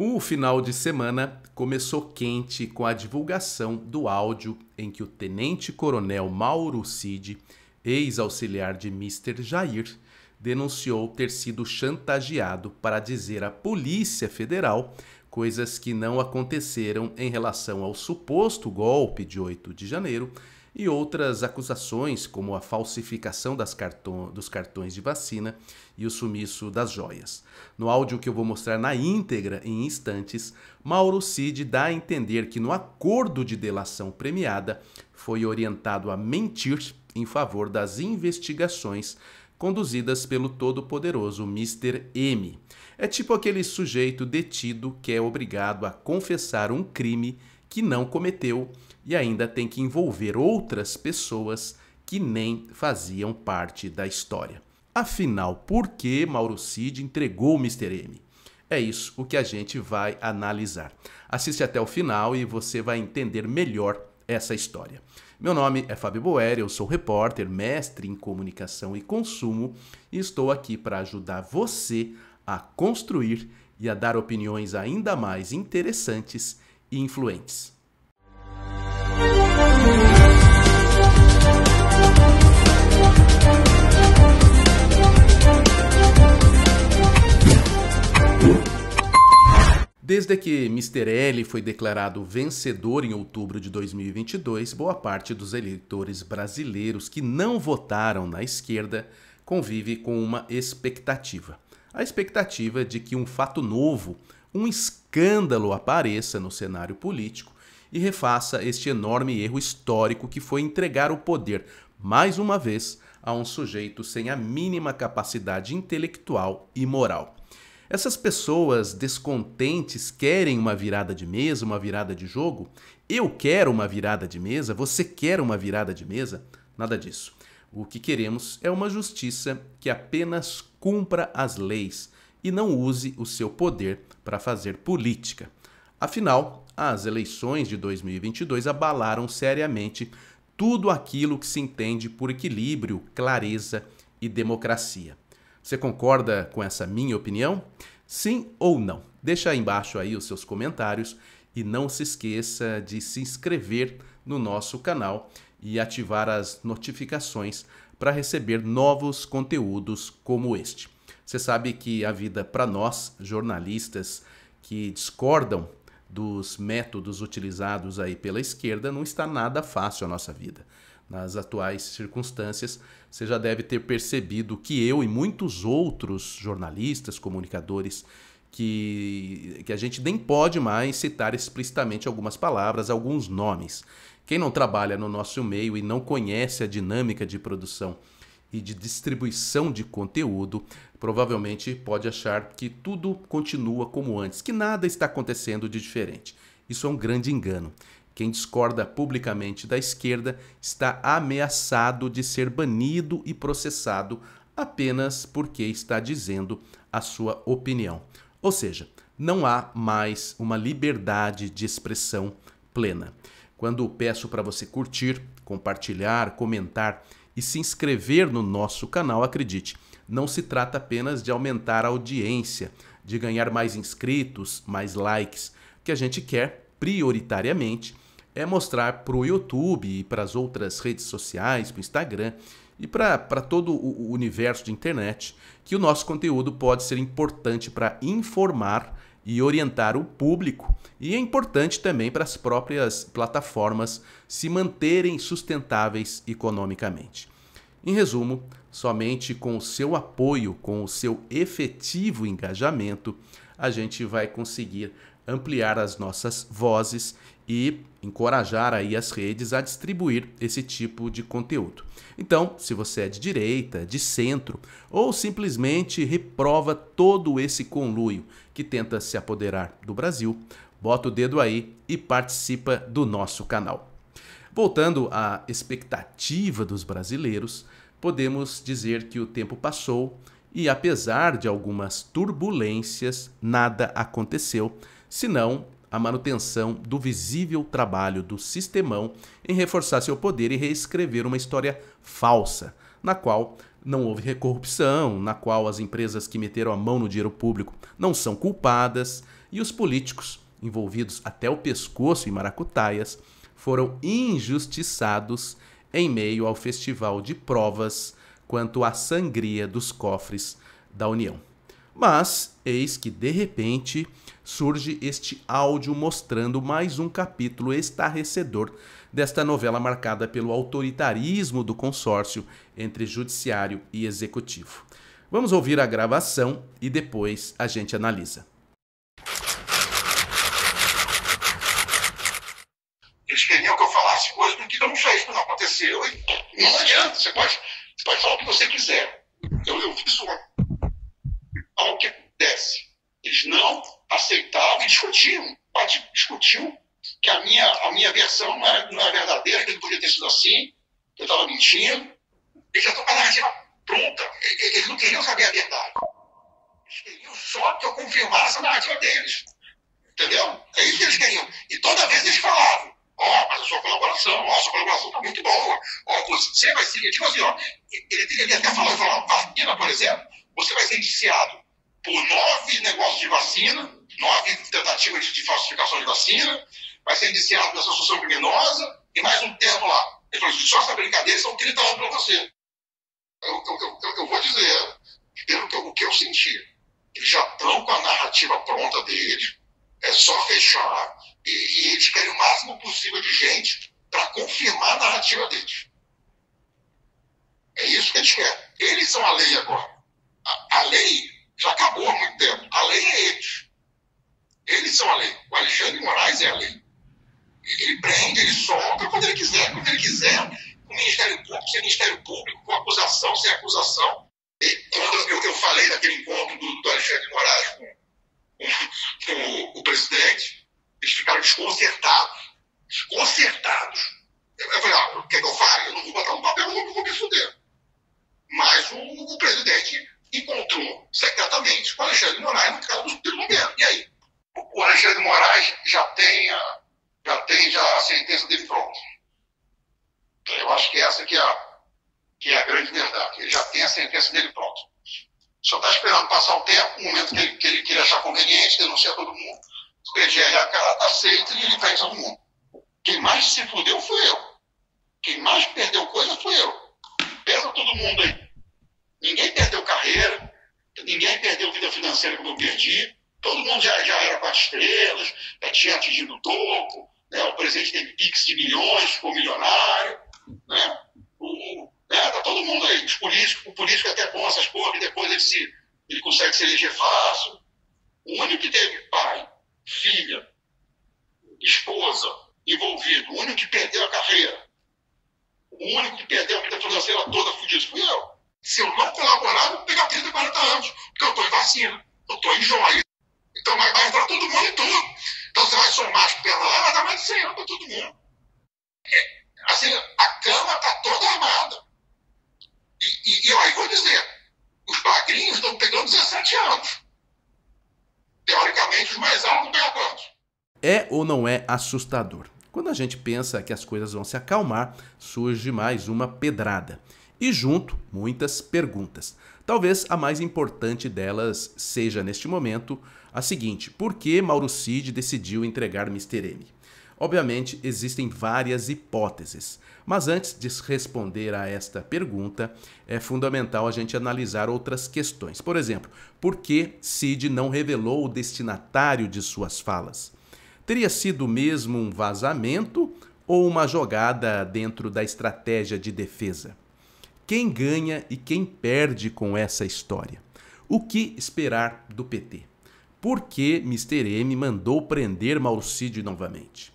O final de semana começou quente com a divulgação do áudio em que o tenente-coronel Mauro Cid, ex-auxiliar de Mr. Jair, denunciou ter sido chantageado para dizer à Polícia Federal coisas que não aconteceram em relação ao suposto golpe de 8 de janeiro e outras acusações, como a falsificação dos cartões de vacina e o sumiço das joias. No áudio que eu vou mostrar na íntegra em instantes, Mauro Cid dá a entender que no acordo de delação premiada foi orientado a mentir em favor das investigações conduzidas pelo todo-poderoso Mr. M. É tipo aquele sujeito detido que é obrigado a confessar um crime que não cometeu e ainda tem que envolver outras pessoas que nem faziam parte da história. Afinal, por que Mauro Cid entregou o Mr. M? É isso o que a gente vai analisar. Assiste até o final e você vai entender melhor essa história. Meu nome é Fábio Boeri, eu sou repórter, mestre em comunicação e consumo e estou aqui para ajudar você a construir e a dar opiniões ainda mais interessantes e influentes. Desde que Mr. L foi declarado vencedor em outubro de 2022, boa parte dos eleitores brasileiros que não votaram na esquerda convive com uma expectativa. A expectativa de que um fato novo, um escândalo, escândalo apareça no cenário político e refaça este enorme erro histórico que foi entregar o poder, mais uma vez, a um sujeito sem a mínima capacidade intelectual e moral. Essas pessoas descontentes querem uma virada de mesa, uma virada de jogo? Eu quero uma virada de mesa? Você quer uma virada de mesa? Nada disso. O que queremos é uma justiça que apenas cumpra as leis, e não use o seu poder para fazer política. Afinal, as eleições de 2022 abalaram seriamente tudo aquilo que se entende por equilíbrio, clareza e democracia. Você concorda com essa minha opinião? Sim ou não? Deixa aí embaixo aí os seus comentários e não se esqueça de se inscrever no nosso canal e ativar as notificações para receber novos conteúdos como este. Você sabe que a vida para nós, jornalistas que discordam dos métodos utilizados aí pela esquerda, não está nada fácil a nossa vida. Nas atuais circunstâncias, você já deve ter percebido que eu e muitos outros jornalistas, comunicadores, que, que a gente nem pode mais citar explicitamente algumas palavras, alguns nomes. Quem não trabalha no nosso meio e não conhece a dinâmica de produção e de distribuição de conteúdo provavelmente pode achar que tudo continua como antes, que nada está acontecendo de diferente. Isso é um grande engano. Quem discorda publicamente da esquerda está ameaçado de ser banido e processado apenas porque está dizendo a sua opinião. Ou seja, não há mais uma liberdade de expressão plena. Quando peço para você curtir, compartilhar, comentar e se inscrever no nosso canal, acredite, não se trata apenas de aumentar a audiência, de ganhar mais inscritos, mais likes. O que a gente quer, prioritariamente, é mostrar para o YouTube e para as outras redes sociais, para o Instagram e para todo o universo de internet que o nosso conteúdo pode ser importante para informar e orientar o público, e é importante também para as próprias plataformas se manterem sustentáveis economicamente. Em resumo, somente com o seu apoio, com o seu efetivo engajamento, a gente vai conseguir ampliar as nossas vozes e encorajar aí as redes a distribuir esse tipo de conteúdo. Então, se você é de direita, de centro ou simplesmente reprova todo esse conluio que tenta se apoderar do Brasil, bota o dedo aí e participa do nosso canal. Voltando à expectativa dos brasileiros, podemos dizer que o tempo passou e, apesar de algumas turbulências, nada aconteceu, senão a manutenção do visível trabalho do sistemão em reforçar seu poder e reescrever uma história falsa, na qual não houve corrupção, na qual as empresas que meteram a mão no dinheiro público não são culpadas e os políticos, envolvidos até o pescoço em maracutaias, foram injustiçados em meio ao festival de provas quanto à sangria dos cofres da União. Mas eis que de repente surge este áudio mostrando mais um capítulo estarrecedor desta novela marcada pelo autoritarismo do consórcio entre judiciário e executivo. Vamos ouvir a gravação e depois a gente analisa. você quiser. Então eu fiz o que acontece. Eles não aceitavam e discutiam. Discutiu que a minha, a minha versão não era, não era verdadeira, que ele podia ter sido assim, que eu estava mentindo. Eles já estavam com a narrativa pronta. Eles não queriam saber a verdade. Eles queriam só que eu confirmasse a narrativa deles. Entendeu? É isso que eles queriam. E toda vez eles falavam. Ó, mas a sua colaboração, nossa colaboração tá muito boa. Ó, é, você vai ser, tipo assim, ó, ele teria até falado falar, vacina, por exemplo, você vai ser indiciado por nove negócios de vacina, nove tentativas de, de falsificação de vacina, vai ser indiciado pela associação criminosa e mais um termo lá. Ele falou, só essa brincadeira são 30 anos para você. Eu, eu, eu, eu, vou dizer, pelo que eu, o que eu senti, eles já estão com a narrativa pronta dele, é só fechar e, eles querem o máximo possível de gente para confirmar a narrativa deles. É isso que eles querem. Eles são a lei agora. A, a lei já acabou há muito tempo. A lei é eles. Eles são a lei. O Alexandre Moraes é a lei. Ele prende, ele solta quando ele quiser, quando ele quiser. O Ministério Público, sem é Ministério Público, com acusação, sem é acusação. E quando eu, eu falei naquele encontro do, do Alexandre Moraes com, com, com o, o presidente, eles ficaram desconcertados. Desconcertados. Eu, eu falei, ah, o que, é que eu faço? Eu não vou botar um papel, eu vou me fuder. Mas o, o presidente encontrou secretamente com o Alexandre de Moraes no caso do, primeiro governo. E aí? O, Alexandre de Moraes já tem a, já tem já a sentença dele pronta. Então, eu acho que essa que é, a, que é a grande verdade. Ele já tem a sentença dele pronta. Só está esperando passar o tempo, o momento que ele, que ele, que ele achar conveniente, denunciar todo mundo o EGRH lá está e ele faz todo mundo. Quem mais se fudeu foi eu. Quem mais perdeu coisa foi eu. Pesa todo mundo aí. Ninguém perdeu carreira, ninguém perdeu vida financeira como eu perdi. Todo mundo já, já era para estrelas, já tinha atingido o topo. Né? O presidente teve pix de milhões, ficou milionário. Né? O, né? Tá todo mundo aí. Os políticos, o político é até com essas coisas, depois ele, se, ele consegue se eleger fácil. O único que teve É ou não é assustador? Quando a gente pensa que as coisas vão se acalmar, surge mais uma pedrada. E junto, muitas perguntas. Talvez a mais importante delas seja, neste momento, a seguinte: por que Mauro Cid decidiu entregar Mr. M? Obviamente, existem várias hipóteses, mas antes de responder a esta pergunta, é fundamental a gente analisar outras questões. Por exemplo, por que Cid não revelou o destinatário de suas falas? Teria sido mesmo um vazamento ou uma jogada dentro da estratégia de defesa? Quem ganha e quem perde com essa história? O que esperar do PT? Por que Mr. M mandou prender Mauricídio novamente?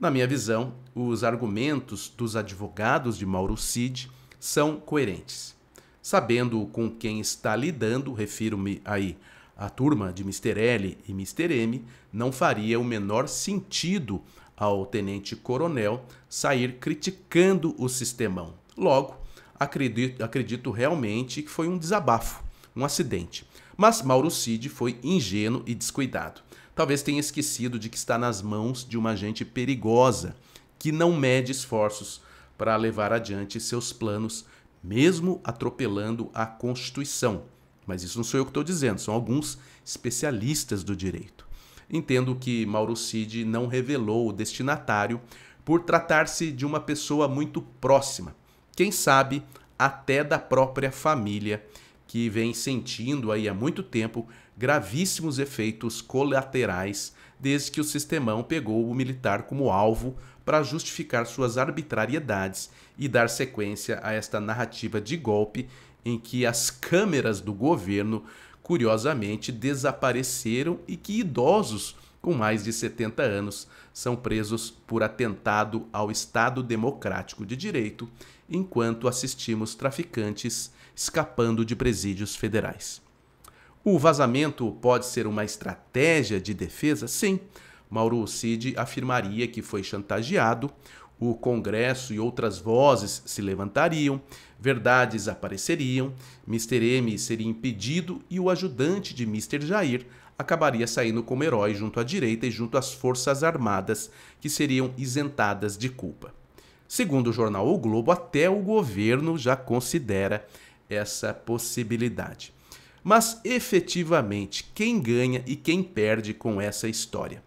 Na minha visão, os argumentos dos advogados de Mauro Cid são coerentes. Sabendo com quem está lidando, refiro-me aí a turma de Mr. L e Mr. M não faria o menor sentido ao tenente coronel sair criticando o sistemão. Logo, acredito, acredito realmente que foi um desabafo, um acidente. Mas Mauro Cid foi ingênuo e descuidado. Talvez tenha esquecido de que está nas mãos de uma gente perigosa, que não mede esforços para levar adiante seus planos, mesmo atropelando a Constituição mas isso não sou eu que estou dizendo, são alguns especialistas do direito. Entendo que Mauro Cid não revelou o destinatário por tratar-se de uma pessoa muito próxima, quem sabe até da própria família, que vem sentindo aí há muito tempo gravíssimos efeitos colaterais desde que o sistemão pegou o militar como alvo para justificar suas arbitrariedades e dar sequência a esta narrativa de golpe em que as câmeras do governo, curiosamente, desapareceram e que idosos com mais de 70 anos são presos por atentado ao Estado Democrático de Direito, enquanto assistimos traficantes escapando de presídios federais. O vazamento pode ser uma estratégia de defesa? Sim. Mauro Cid afirmaria que foi chantageado, o Congresso e outras vozes se levantariam, verdades apareceriam, Mr. M seria impedido e o ajudante de Mr. Jair acabaria saindo como herói junto à direita e junto às forças armadas, que seriam isentadas de culpa. Segundo o jornal O Globo, até o governo já considera essa possibilidade. Mas efetivamente, quem ganha e quem perde com essa história?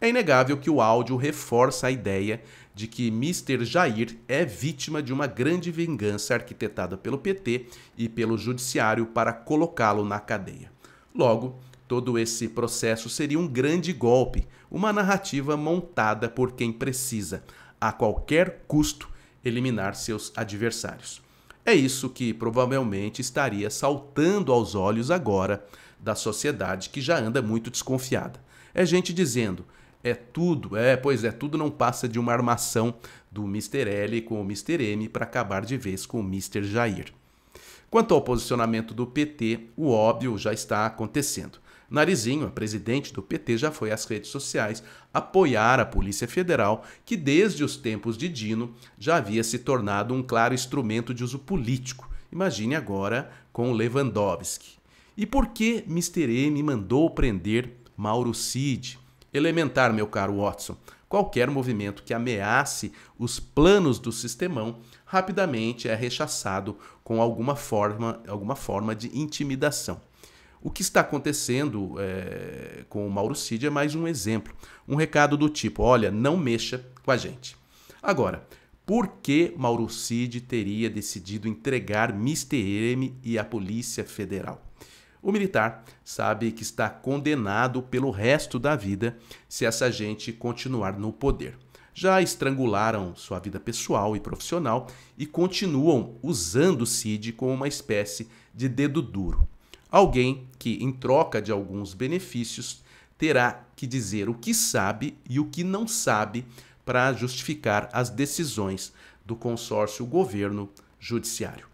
É inegável que o áudio reforça a ideia de que Mr. Jair é vítima de uma grande vingança arquitetada pelo PT e pelo judiciário para colocá-lo na cadeia. Logo, todo esse processo seria um grande golpe, uma narrativa montada por quem precisa, a qualquer custo, eliminar seus adversários. É isso que provavelmente estaria saltando aos olhos agora da sociedade que já anda muito desconfiada. É gente dizendo: é tudo, é, pois é, tudo não passa de uma armação do Mr. L com o Mr. M para acabar de vez com o Mr. Jair. Quanto ao posicionamento do PT, o óbvio já está acontecendo. Narizinho, a presidente do PT, já foi às redes sociais apoiar a Polícia Federal, que desde os tempos de Dino já havia se tornado um claro instrumento de uso político. Imagine agora com Lewandowski. E por que Mr. M mandou prender Mauro Cid? elementar, meu caro Watson. Qualquer movimento que ameace os planos do sistemão rapidamente é rechaçado com alguma forma, alguma forma de intimidação. O que está acontecendo é, com o Mauro Cid é mais um exemplo. Um recado do tipo: olha, não mexa com a gente. Agora, por que Mauro Cid teria decidido entregar Mr. M e a Polícia Federal? O militar sabe que está condenado pelo resto da vida se essa gente continuar no poder. Já estrangularam sua vida pessoal e profissional e continuam usando o Cid como uma espécie de dedo duro. Alguém que, em troca de alguns benefícios, terá que dizer o que sabe e o que não sabe para justificar as decisões do consórcio governo-judiciário.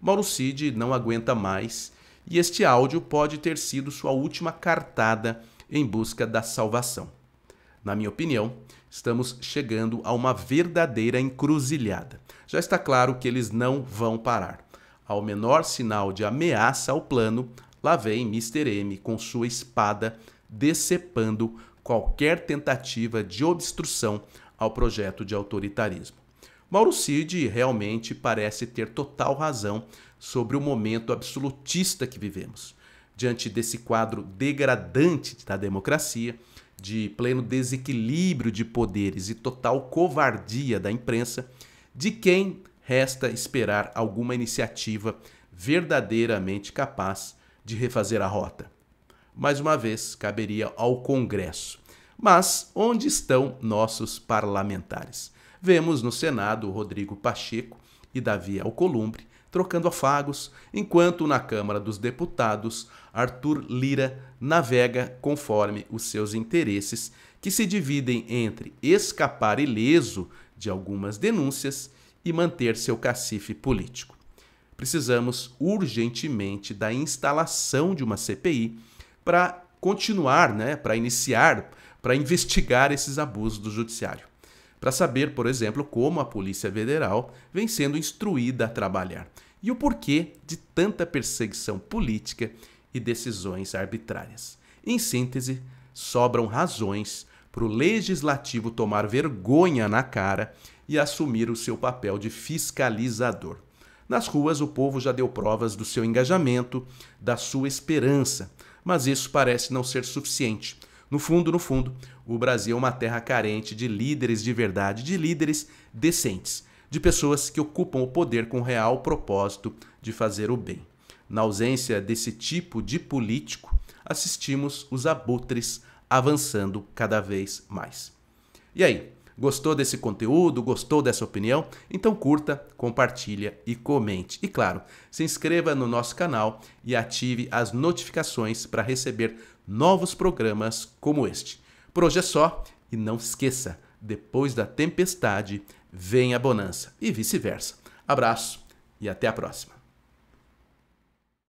Mauro Cid não aguenta mais e este áudio pode ter sido sua última cartada em busca da salvação. Na minha opinião, estamos chegando a uma verdadeira encruzilhada. Já está claro que eles não vão parar. Ao menor sinal de ameaça ao plano, lá vem Mr. M com sua espada decepando qualquer tentativa de obstrução ao projeto de autoritarismo. Mauro Cid realmente parece ter total razão sobre o momento absolutista que vivemos. Diante desse quadro degradante da democracia, de pleno desequilíbrio de poderes e total covardia da imprensa, de quem resta esperar alguma iniciativa verdadeiramente capaz de refazer a rota? Mais uma vez, caberia ao Congresso. Mas onde estão nossos parlamentares? Vemos no Senado Rodrigo Pacheco e Davi Alcolumbre trocando afagos, enquanto na Câmara dos Deputados, Arthur Lira navega conforme os seus interesses, que se dividem entre escapar ileso de algumas denúncias e manter seu cacife político. Precisamos urgentemente da instalação de uma CPI para continuar, né, para iniciar, para investigar esses abusos do judiciário para saber, por exemplo, como a Polícia Federal vem sendo instruída a trabalhar e o porquê de tanta perseguição política e decisões arbitrárias. Em síntese, sobram razões para o legislativo tomar vergonha na cara e assumir o seu papel de fiscalizador. Nas ruas, o povo já deu provas do seu engajamento, da sua esperança, mas isso parece não ser suficiente no fundo, no fundo, o Brasil é uma terra carente de líderes de verdade, de líderes decentes, de pessoas que ocupam o poder com o real propósito de fazer o bem. Na ausência desse tipo de político, assistimos os abutres avançando cada vez mais. E aí, Gostou desse conteúdo? Gostou dessa opinião? Então curta, compartilha e comente. E claro, se inscreva no nosso canal e ative as notificações para receber novos programas como este. Por hoje é só e não esqueça, depois da tempestade vem a bonança e vice-versa. Abraço e até a próxima.